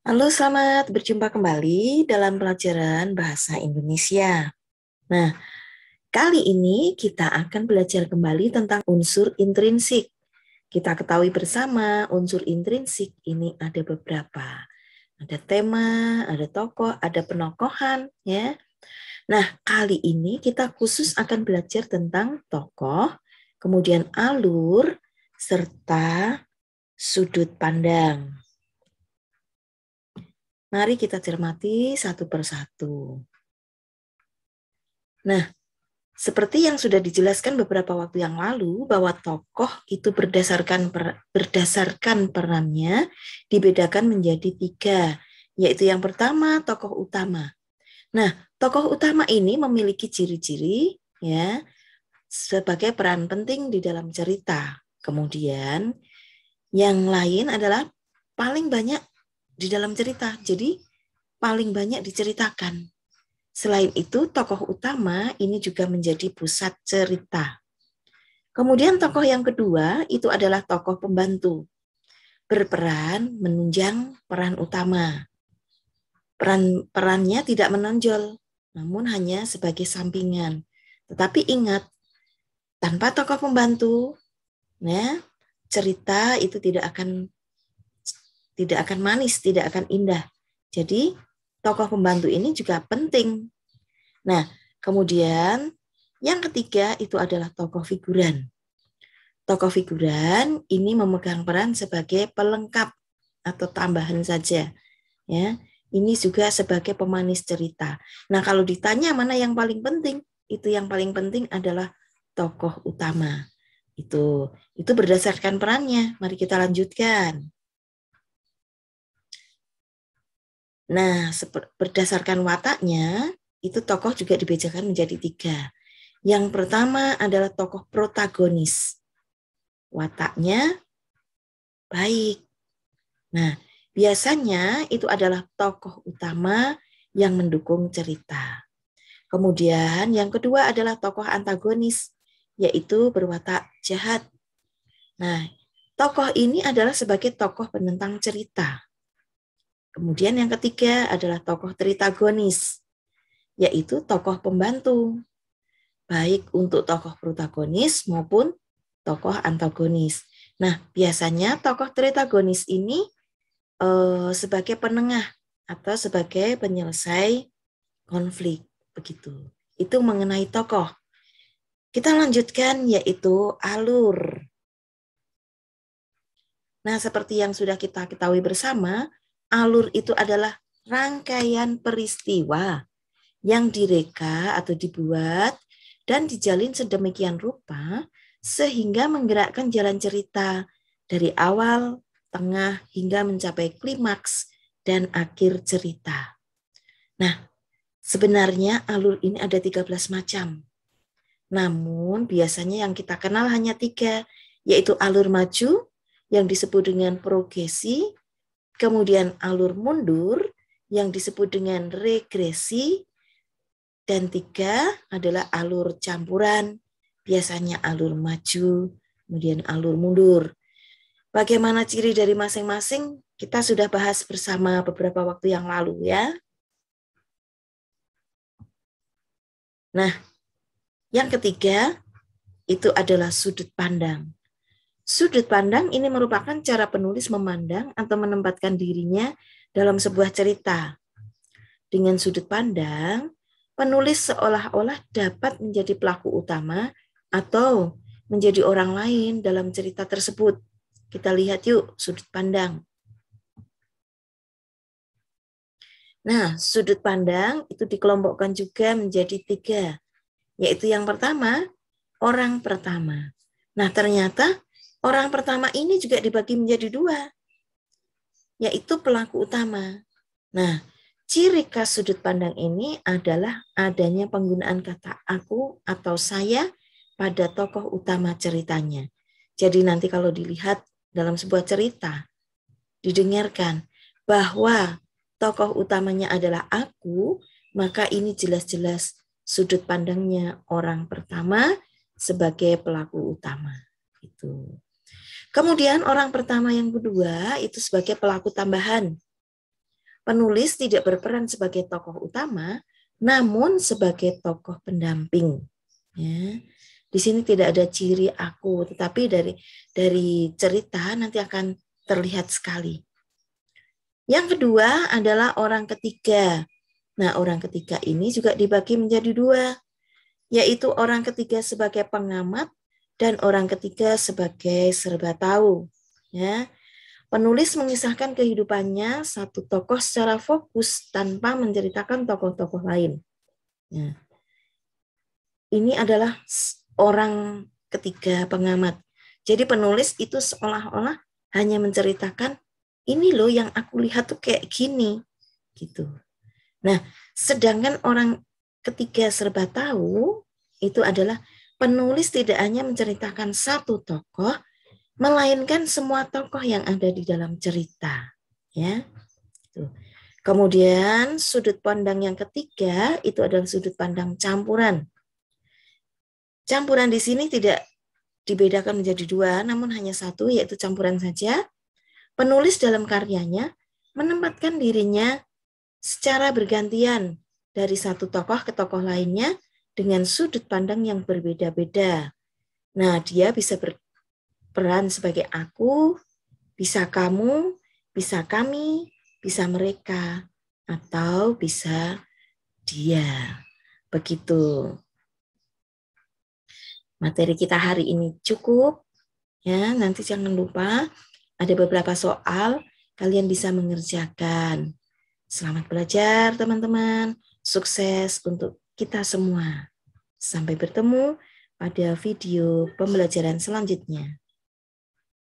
Halo, selamat berjumpa kembali dalam pelajaran Bahasa Indonesia. Nah, kali ini kita akan belajar kembali tentang unsur intrinsik. Kita ketahui bersama unsur intrinsik ini ada beberapa. Ada tema, ada tokoh, ada penokohan, ya. Nah, kali ini kita khusus akan belajar tentang tokoh, kemudian alur, serta sudut pandang. Mari kita cermati satu persatu. Nah, seperti yang sudah dijelaskan beberapa waktu yang lalu bahwa tokoh itu berdasarkan per, berdasarkan perannya dibedakan menjadi tiga, yaitu yang pertama tokoh utama. Nah, tokoh utama ini memiliki ciri-ciri ya sebagai peran penting di dalam cerita. Kemudian yang lain adalah paling banyak di dalam cerita. Jadi paling banyak diceritakan. Selain itu, tokoh utama ini juga menjadi pusat cerita. Kemudian tokoh yang kedua itu adalah tokoh pembantu. Berperan menunjang peran utama. Peran perannya tidak menonjol, namun hanya sebagai sampingan. Tetapi ingat, tanpa tokoh pembantu, ya, cerita itu tidak akan tidak akan manis, tidak akan indah. Jadi tokoh pembantu ini juga penting. Nah, kemudian yang ketiga itu adalah tokoh figuran. Tokoh figuran ini memegang peran sebagai pelengkap atau tambahan saja. Ya, ini juga sebagai pemanis cerita. Nah, kalau ditanya mana yang paling penting, itu yang paling penting adalah tokoh utama. Itu itu berdasarkan perannya. Mari kita lanjutkan. Nah, berdasarkan wataknya, itu tokoh juga dibedakan menjadi tiga. Yang pertama adalah tokoh protagonis. Wataknya baik. Nah, biasanya itu adalah tokoh utama yang mendukung cerita. Kemudian yang kedua adalah tokoh antagonis, yaitu berwatak jahat. Nah, tokoh ini adalah sebagai tokoh penentang cerita. Kemudian yang ketiga adalah tokoh tritagonis, yaitu tokoh pembantu, baik untuk tokoh protagonis maupun tokoh antagonis. Nah, biasanya tokoh tritagonis ini eh, sebagai penengah atau sebagai penyelesai konflik begitu. Itu mengenai tokoh. Kita lanjutkan yaitu alur. Nah, seperti yang sudah kita ketahui bersama, alur itu adalah rangkaian peristiwa yang direka atau dibuat dan dijalin sedemikian rupa sehingga menggerakkan jalan cerita dari awal, tengah hingga mencapai klimaks dan akhir cerita. Nah, sebenarnya alur ini ada 13 macam. Namun biasanya yang kita kenal hanya tiga, yaitu alur maju yang disebut dengan progresi, Kemudian alur mundur yang disebut dengan regresi. Dan tiga adalah alur campuran, biasanya alur maju, kemudian alur mundur. Bagaimana ciri dari masing-masing? Kita sudah bahas bersama beberapa waktu yang lalu ya. Nah, yang ketiga itu adalah sudut pandang. Sudut pandang ini merupakan cara penulis memandang atau menempatkan dirinya dalam sebuah cerita. Dengan sudut pandang, penulis seolah-olah dapat menjadi pelaku utama atau menjadi orang lain dalam cerita tersebut. Kita lihat yuk sudut pandang. Nah, sudut pandang itu dikelompokkan juga menjadi tiga, yaitu yang pertama, orang pertama. Nah, ternyata Orang pertama ini juga dibagi menjadi dua, yaitu pelaku utama. Nah, ciri khas sudut pandang ini adalah adanya penggunaan kata aku atau saya pada tokoh utama ceritanya. Jadi nanti kalau dilihat dalam sebuah cerita, didengarkan bahwa tokoh utamanya adalah aku, maka ini jelas-jelas sudut pandangnya orang pertama sebagai pelaku utama. Itu. Kemudian orang pertama yang kedua itu sebagai pelaku tambahan. Penulis tidak berperan sebagai tokoh utama, namun sebagai tokoh pendamping. Ya. Di sini tidak ada ciri aku, tetapi dari dari cerita nanti akan terlihat sekali. Yang kedua adalah orang ketiga. Nah, orang ketiga ini juga dibagi menjadi dua, yaitu orang ketiga sebagai pengamat dan orang ketiga sebagai serba tahu. Ya. Penulis mengisahkan kehidupannya satu tokoh secara fokus tanpa menceritakan tokoh-tokoh lain. Ya. Ini adalah orang ketiga pengamat. Jadi penulis itu seolah-olah hanya menceritakan ini loh yang aku lihat tuh kayak gini gitu. Nah, sedangkan orang ketiga serba tahu itu adalah penulis tidak hanya menceritakan satu tokoh, melainkan semua tokoh yang ada di dalam cerita. Ya, Tuh. Kemudian sudut pandang yang ketiga itu adalah sudut pandang campuran. Campuran di sini tidak dibedakan menjadi dua, namun hanya satu, yaitu campuran saja. Penulis dalam karyanya menempatkan dirinya secara bergantian dari satu tokoh ke tokoh lainnya dengan sudut pandang yang berbeda-beda. Nah, dia bisa berperan sebagai aku, bisa kamu, bisa kami, bisa mereka, atau bisa dia. Begitu. Materi kita hari ini cukup. Ya, nanti jangan lupa ada beberapa soal kalian bisa mengerjakan. Selamat belajar teman-teman. Sukses untuk kita semua. Sampai bertemu pada video pembelajaran selanjutnya.